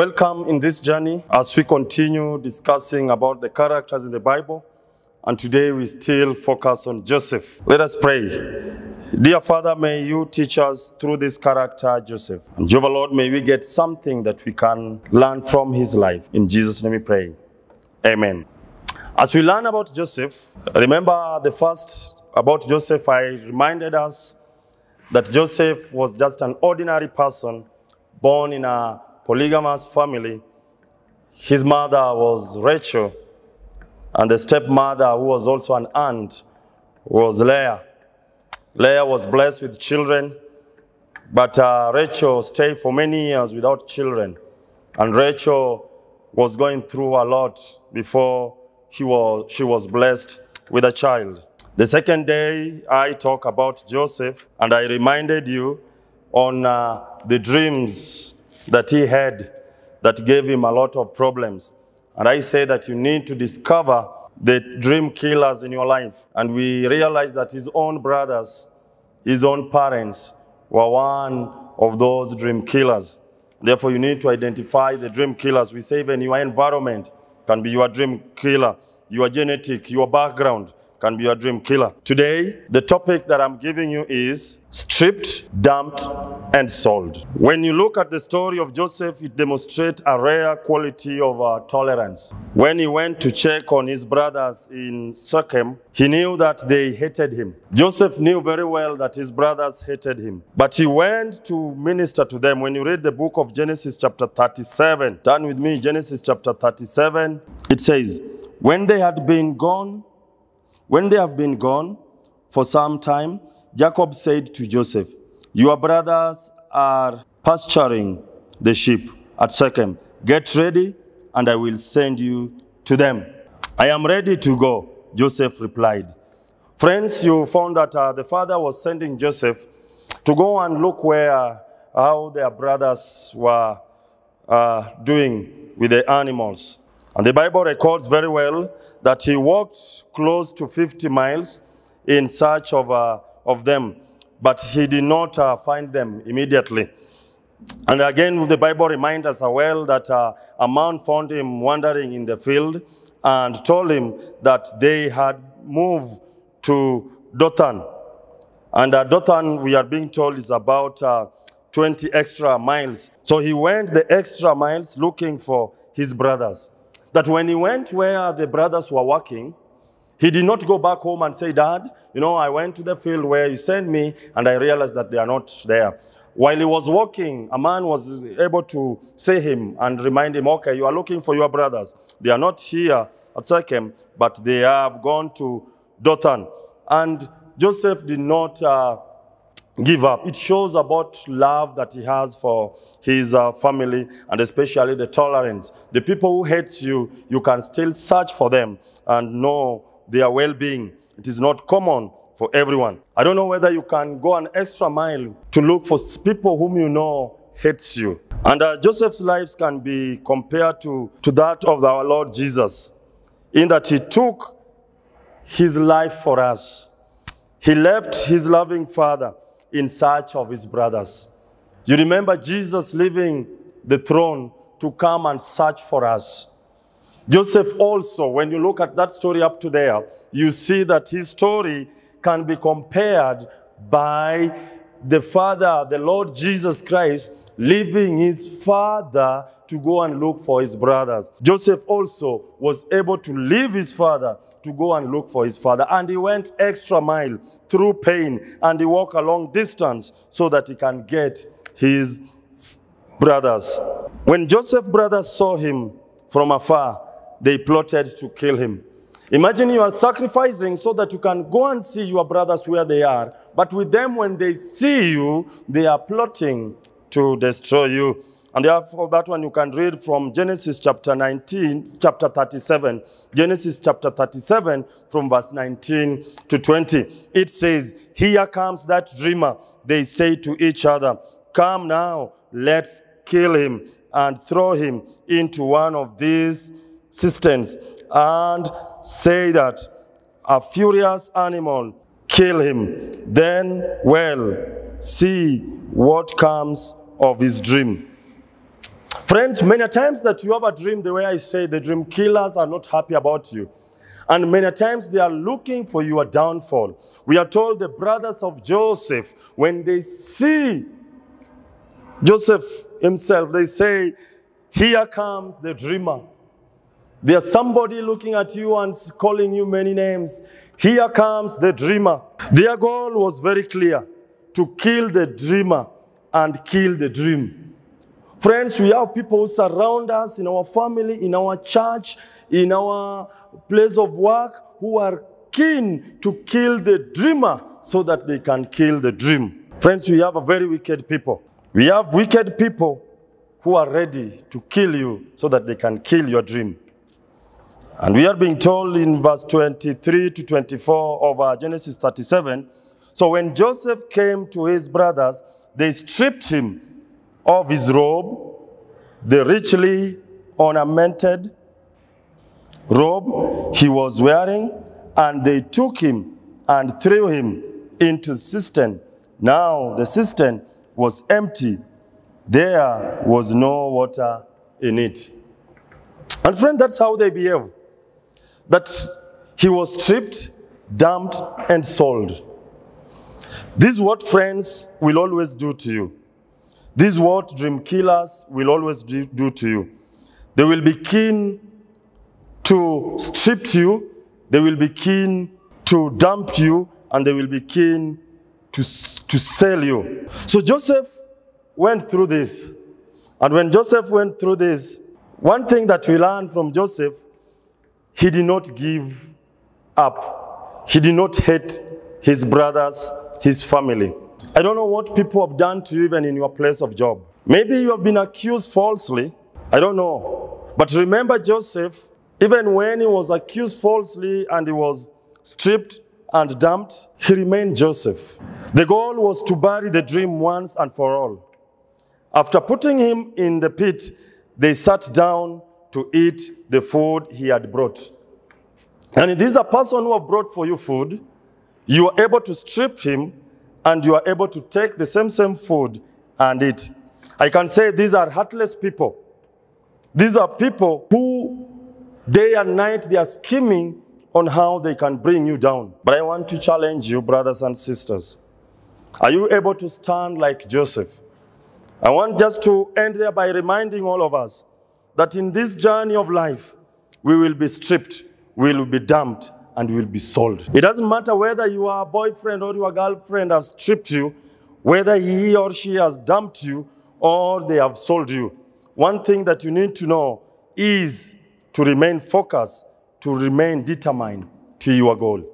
Welcome in this journey as we continue discussing about the characters in the Bible. And today we still focus on Joseph. Let us pray. Dear Father, may you teach us through this character, Joseph. And Jehovah Lord, may we get something that we can learn from his life. In Jesus' name we pray. Amen. As we learn about Joseph, remember the first about Joseph, I reminded us that Joseph was just an ordinary person born in a polygamous family. His mother was Rachel, and the stepmother, who was also an aunt, was Leah. Leah was blessed with children, but uh, Rachel stayed for many years without children. And Rachel was going through a lot before she was, she was blessed with a child. The second day, I talk about Joseph, and I reminded you on uh, the dreams that he had that gave him a lot of problems. And I say that you need to discover the dream killers in your life. And we realize that his own brothers, his own parents were one of those dream killers. Therefore, you need to identify the dream killers. We say even your environment can be your dream killer, your genetic, your background can be your dream killer. Today, the topic that I'm giving you is stripped, dumped, and sold. When you look at the story of Joseph, it demonstrates a rare quality of uh, tolerance. When he went to check on his brothers in Shechem, he knew that they hated him. Joseph knew very well that his brothers hated him, but he went to minister to them. When you read the book of Genesis chapter 37, turn with me, Genesis chapter 37, it says, When they had been gone, when they have been gone for some time, Jacob said to Joseph, Your brothers are pasturing the sheep at Shechem. Get ready, and I will send you to them. I am ready to go, Joseph replied. Friends, you found that uh, the father was sending Joseph to go and look where how their brothers were uh, doing with the animals. And the Bible records very well that he walked close to 50 miles in search of, uh, of them, but he did not uh, find them immediately. And again, the Bible reminds us well that uh, a man found him wandering in the field and told him that they had moved to Dothan. And uh, Dothan, we are being told, is about uh, 20 extra miles. So he went the extra miles looking for his brothers that when he went where the brothers were working, he did not go back home and say, Dad, you know, I went to the field where you sent me and I realized that they are not there. While he was walking, a man was able to see him and remind him, okay, you are looking for your brothers. They are not here at Sechem, but they have gone to Dothan. And Joseph did not uh, give up. It shows about love that he has for his uh, family and especially the tolerance. The people who hate you, you can still search for them and know their well-being. It is not common for everyone. I don't know whether you can go an extra mile to look for people whom you know hates you. And uh, Joseph's lives can be compared to, to that of our Lord Jesus in that he took his life for us. He left his loving father in search of his brothers. You remember Jesus leaving the throne to come and search for us. Joseph also, when you look at that story up to there, you see that his story can be compared by the Father, the Lord Jesus Christ, leaving his father to go and look for his brothers. Joseph also was able to leave his father to go and look for his father. And he went extra mile through pain and he walked a long distance so that he can get his brothers. When Joseph's brothers saw him from afar, they plotted to kill him. Imagine you are sacrificing so that you can go and see your brothers where they are. But with them, when they see you, they are plotting to destroy you. And therefore, that one you can read from Genesis chapter 19, chapter 37. Genesis chapter 37 from verse 19 to 20. It says, Here comes that dreamer. They say to each other, Come now, let's kill him and throw him into one of these cisterns and say that a furious animal kill him. Then, well, see what comes of his dream. Friends, many times that you have a dream, the way I say, the dream killers are not happy about you. And many times they are looking for your downfall. We are told the brothers of Joseph, when they see Joseph himself, they say, here comes the dreamer. There's somebody looking at you and calling you many names. Here comes the dreamer. Their goal was very clear, to kill the dreamer and kill the dream. Friends, we have people who surround us in our family, in our church, in our place of work, who are keen to kill the dreamer so that they can kill the dream. Friends, we have a very wicked people. We have wicked people who are ready to kill you so that they can kill your dream. And we are being told in verse 23 to 24 of our Genesis 37, so when Joseph came to his brothers, they stripped him of his robe, the richly ornamented robe he was wearing, and they took him and threw him into the cistern. Now the cistern was empty. There was no water in it. And friend, that's how they behave. That he was stripped, dumped, and sold. This is what friends will always do to you. This is what dream killers will always do to you. They will be keen to strip you, they will be keen to dump you, and they will be keen to, to sell you. So Joseph went through this. And when Joseph went through this, one thing that we learn from Joseph, he did not give up. He did not hate his brothers, his family. I don't know what people have done to you even in your place of job. Maybe you have been accused falsely. I don't know. But remember Joseph, even when he was accused falsely and he was stripped and dumped, he remained Joseph. The goal was to bury the dream once and for all. After putting him in the pit, they sat down to eat the food he had brought. And if this is a person who have brought for you food, you are able to strip him and you are able to take the same same food and eat. I can say these are heartless people. These are people who day and night they are scheming on how they can bring you down. But I want to challenge you, brothers and sisters. Are you able to stand like Joseph? I want just to end there by reminding all of us that in this journey of life, we will be stripped, we will be dumped, and will be sold. It doesn't matter whether your boyfriend or your girlfriend has stripped you, whether he or she has dumped you, or they have sold you. One thing that you need to know is to remain focused, to remain determined to your goal.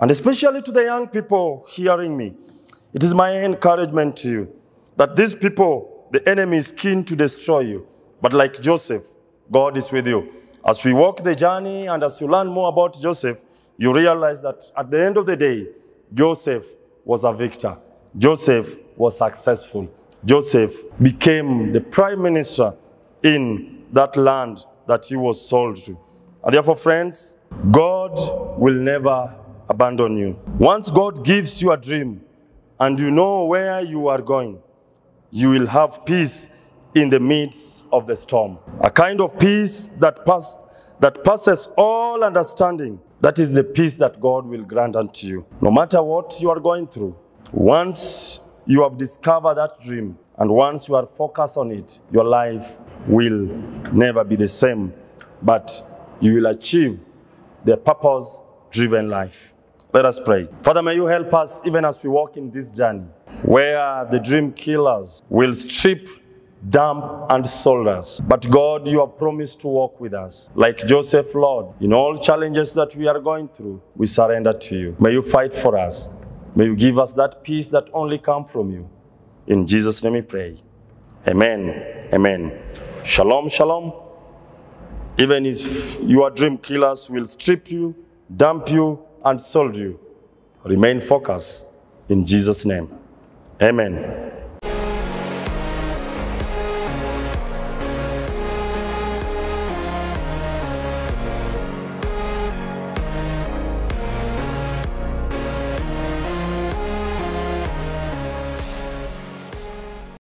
And especially to the young people hearing me, it is my encouragement to you that these people, the enemy is keen to destroy you. But like Joseph, God is with you. As we walk the journey and as you learn more about Joseph, you realize that at the end of the day, Joseph was a victor. Joseph was successful. Joseph became the prime minister in that land that he was sold to. And therefore, friends, God will never abandon you. Once God gives you a dream and you know where you are going, you will have peace in the midst of the storm. A kind of peace that, pass, that passes all understanding. That is the peace that God will grant unto you. No matter what you are going through, once you have discovered that dream and once you are focused on it, your life will never be the same, but you will achieve the purpose driven life. Let us pray. Father, may you help us even as we walk in this journey where the dream killers will strip dump and soldiers. But God, you have promised to walk with us. Like Joseph, Lord, in all challenges that we are going through, we surrender to you. May you fight for us. May you give us that peace that only comes from you. In Jesus' name we pray. Amen. Amen. Shalom, shalom. Even if your dream killers will strip you, dump you, and sold you, remain focused in Jesus' name. Amen.